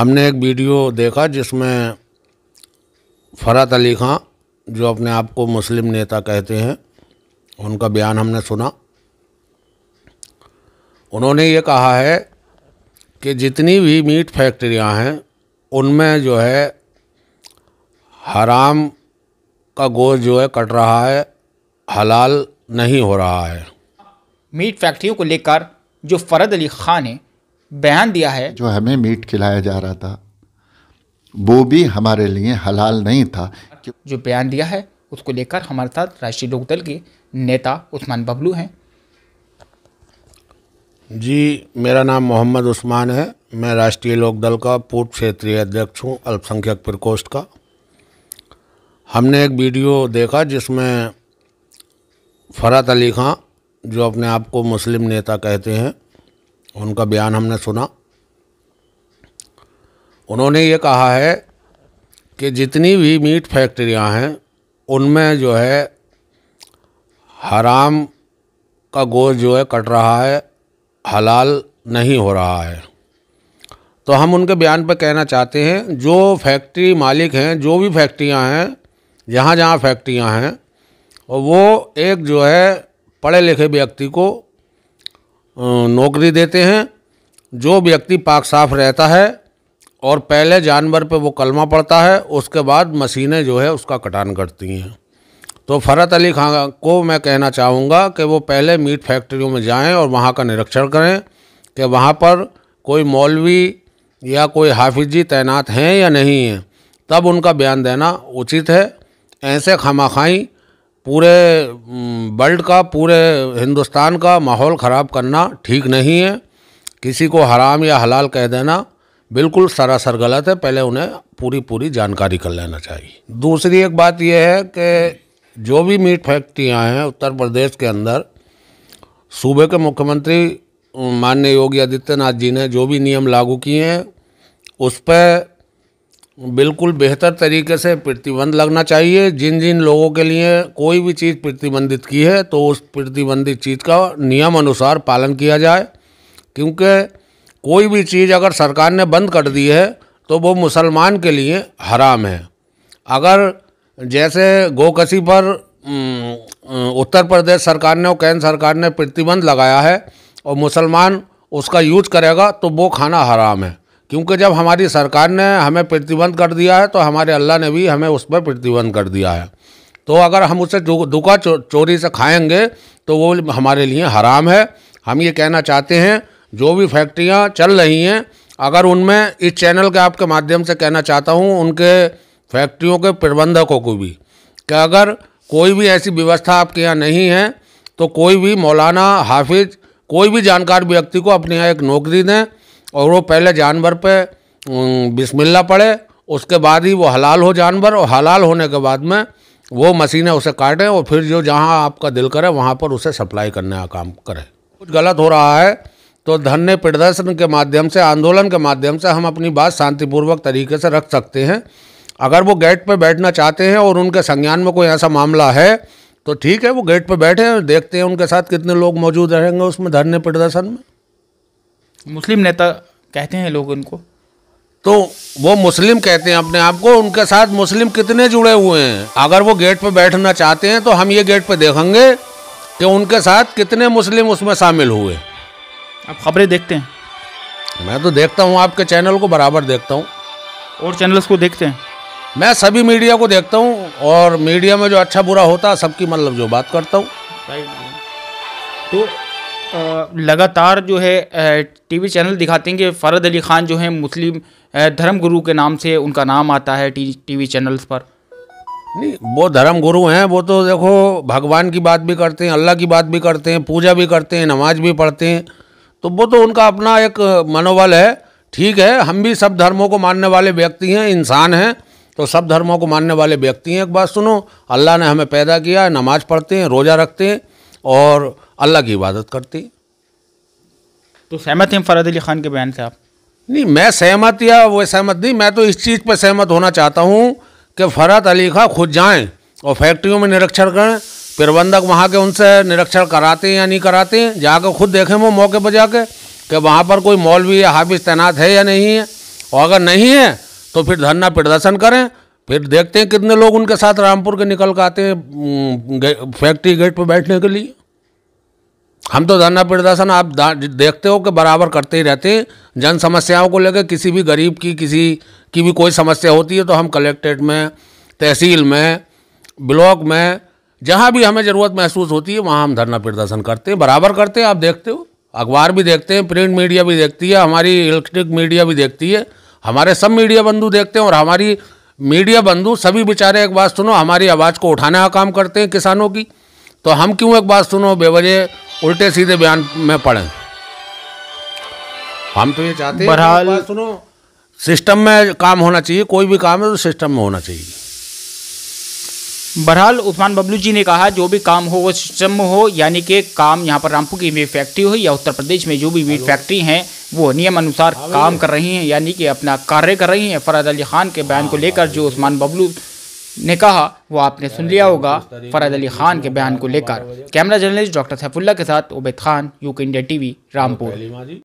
हमने एक वीडियो देखा जिसमें फ़रात अली खां जो अपने आप को मुस्लिम नेता कहते हैं उनका बयान हमने सुना उन्होंने ये कहा है कि जितनी भी मीट फैक्ट्रियां हैं उनमें जो है हराम का गोश जो है कट रहा है हलाल नहीं हो रहा है मीट फैक्ट्रियों को लेकर जो फ़रद अली खान ने बयान दिया है जो हमें मीट खिलाया जा रहा था वो भी हमारे लिए हलाल नहीं था जो बयान दिया है उसको लेकर हमारे साथ राष्ट्रीय लोकदल के नेता उस्मान बबलू हैं जी मेरा नाम मोहम्मद उस्मान है मैं राष्ट्रीय लोकदल का पूर्व क्षेत्रीय अध्यक्ष हूँ अल्पसंख्यक प्रकोष्ठ का हमने एक वीडियो देखा जिसमें फरात अली खां जो अपने आप को मुस्लिम नेता कहते हैं उनका बयान हमने सुना उन्होंने ये कहा है कि जितनी भी मीट फैक्ट्रियां हैं उनमें जो है हराम का गोश्त जो है कट रहा है हलाल नहीं हो रहा है तो हम उनके बयान पर कहना चाहते हैं जो फैक्ट्री मालिक हैं जो भी फैक्ट्रियां हैं जहाँ जहाँ फैक्ट्रियां हैं वो एक जो है पढ़े लिखे व्यक्ति को नौकरी देते हैं जो व्यक्ति पाक साफ रहता है और पहले जानवर पे वो कलमा पड़ता है उसके बाद मशीनें जो है उसका कटान करती हैं तो फ़रत अली खान को मैं कहना चाहूँगा कि वो पहले मीट फैक्ट्रियों में जाएं और वहाँ का निरीक्षण करें कि वहाँ पर कोई मौलवी या कोई हाफिजी तैनात हैं या नहीं हैं तब उनका बयान देना उचित है ऐसे खमाखाई पूरे वर्ल्ड का पूरे हिंदुस्तान का माहौल ख़राब करना ठीक नहीं है किसी को हराम या हलाल कह देना बिल्कुल सरासर गलत है पहले उन्हें पूरी पूरी जानकारी कर लेना चाहिए दूसरी एक बात यह है कि जो भी मीट फैक्ट्रियाँ हैं उत्तर प्रदेश के अंदर सूबे के मुख्यमंत्री माननीय योगी आदित्यनाथ जी ने जो भी नियम लागू किए हैं उस पर बिल्कुल बेहतर तरीके से प्रतिबंध लगना चाहिए जिन जिन लोगों के लिए कोई भी चीज़ प्रतिबंधित की है तो उस प्रतिबंधित चीज़ का नियम अनुसार पालन किया जाए क्योंकि कोई भी चीज़ अगर सरकार ने बंद कर दी है तो वो मुसलमान के लिए हराम है अगर जैसे गोकसी पर उत्तर प्रदेश सरकार ने और केंद्र सरकार ने प्रतिबंध लगाया है और मुसलमान उसका यूज करेगा तो वो खाना हराम है क्योंकि जब हमारी सरकार ने हमें प्रतिबंध कर दिया है तो हमारे अल्लाह ने भी हमें उस पर प्रतिबंध कर दिया है तो अगर हम उसे दुका चो, चोरी से खाएंगे तो वो हमारे लिए हराम है हम ये कहना चाहते हैं जो भी फैक्ट्रियाँ चल रही हैं अगर उनमें इस चैनल के आपके माध्यम से कहना चाहता हूँ उनके फैक्ट्रियों के प्रबंधकों को भी कि अगर कोई भी ऐसी व्यवस्था आपके यहाँ नहीं है तो कोई भी मौलाना हाफिज कोई भी जानकार व्यक्ति को अपने यहाँ एक नौकरी दें और वो पहले जानवर पे बिस्मिल्ला पड़े उसके बाद ही वो हलाल हो जानवर और हलाल होने के बाद में वो मशीनें उसे काटें और फिर जो जहाँ आपका दिल करे वहाँ पर उसे सप्लाई करने का काम करें कुछ गलत हो रहा है तो धन्य प्रदर्शन के माध्यम से आंदोलन के माध्यम से हम अपनी बात शांतिपूर्वक तरीके से रख सकते हैं अगर वो गेट पर बैठना चाहते हैं और उनके संज्ञान में कोई ऐसा मामला है तो ठीक है वो गेट पर बैठे हैं देखते हैं उनके साथ कितने लोग मौजूद रहेंगे उसमें धरने प्रदर्शन में मुस्लिम नेता कहते हैं लोग उनको तो वो मुस्लिम कहते हैं अपने आप को उनके साथ मुस्लिम कितने जुड़े हुए हैं अगर वो गेट पर बैठना चाहते हैं तो हम ये गेट पर देखेंगे कि उनके साथ कितने मुस्लिम उसमें शामिल हुए आप खबरें देखते हैं मैं तो देखता हूँ आपके चैनल को बराबर देखता हूँ और चैनल्स को देखते हैं मैं सभी मीडिया को देखता हूँ और मीडिया में जो अच्छा बुरा होता है सबकी मतलब जो बात करता हूँ तो लगातार जो है टीवी चैनल दिखाते हैं कि फ़रद अली ख़ान जो है मुस्लिम धर्म गुरु के नाम से उनका नाम आता है टी टीवी चैनल्स पर नहीं वो धर्म गुरु हैं वो तो देखो भगवान की बात भी करते हैं अल्लाह की बात भी करते हैं पूजा भी करते हैं नमाज भी पढ़ते हैं तो वो तो उनका अपना एक मनोबल है ठीक है हम भी सब धर्मों को मानने वाले व्यक्ति हैं इंसान हैं तो सब धर्मों को मानने वाले व्यक्ति हैं एक बात सुनो अल्लाह ने हमें पैदा किया नमाज़ पढ़ते हैं रोज़ा रखते हैं और अल्लाह की इबादत करती तो सहमत हैं फराद अली ख़ान के बयान से आप नहीं मैं सहमत या वो सहमत नहीं मैं तो इस चीज़ पर सहमत होना चाहता हूँ कि फरात अली खान खुद जाएँ और फैक्ट्रियों में निरीक्षण करें प्रबंधक वहाँ के उनसे निरीक्षण कराते हैं या नहीं कराते हैं जाकर खुद देखें वो मौके पर जाके कि वहाँ पर कोई मौलवी या हाफिज तैनात है या नहीं है और अगर नहीं है तो फिर धरना प्रदर्शन करें फिर देखते हैं कितने लोग उनके साथ रामपुर के निकल के आते हैं फैक्ट्री गेट पर बैठने के लिए हम तो धरना प्रदर्शन आप देखते हो कि बराबर करते ही रहते जन समस्याओं को लेकर किसी भी गरीब की किसी की भी कोई समस्या होती है तो हम कलेक्ट्रेट में तहसील में ब्लॉक में जहाँ भी हमें ज़रूरत महसूस होती है वहाँ हम धरना प्रदर्शन करते हैं बराबर करते हैं आप देखते हो अखबार भी देखते हैं प्रिंट मीडिया भी देखती है हमारी इलेक्ट्रिक मीडिया भी देखती है हमारे सब मीडिया बंधु देखते हैं और हमारी मीडिया बंधु सभी बेचारे एक बात सुनो हमारी आवाज़ को उठाने का काम करते हैं किसानों की तो हम क्यों एक बात सुनो बेवजह उल्टे सीधे बयान में पड़ें हम तो ये चाहते हैं सुनो सिस्टम में काम होना चाहिए कोई भी काम है तो सिस्टम में होना चाहिए बहरहाल उस्मान बबलू जी ने कहा जो भी काम हो वो सिस्टम हो यानी कि काम यहाँ पर रामपुर की मीट फैक्ट्री हो या उत्तर प्रदेश में जो भी मीट फैक्ट्री हैं वो नियम अनुसार हाँ, काम कर रही हैं यानी कि अपना कार्य कर रही हैं फराद अली खान के बयान को हाँ, लेकर हाँ, जो उस्मान बबलू ने कहा वो आपने सुन लिया होगा फराद अली खान के बयान को लेकर कैमरा जर्नलिस्ट डॉक्टर सैफुल्ला के साथ Ubaid Khan UK India TV Rampur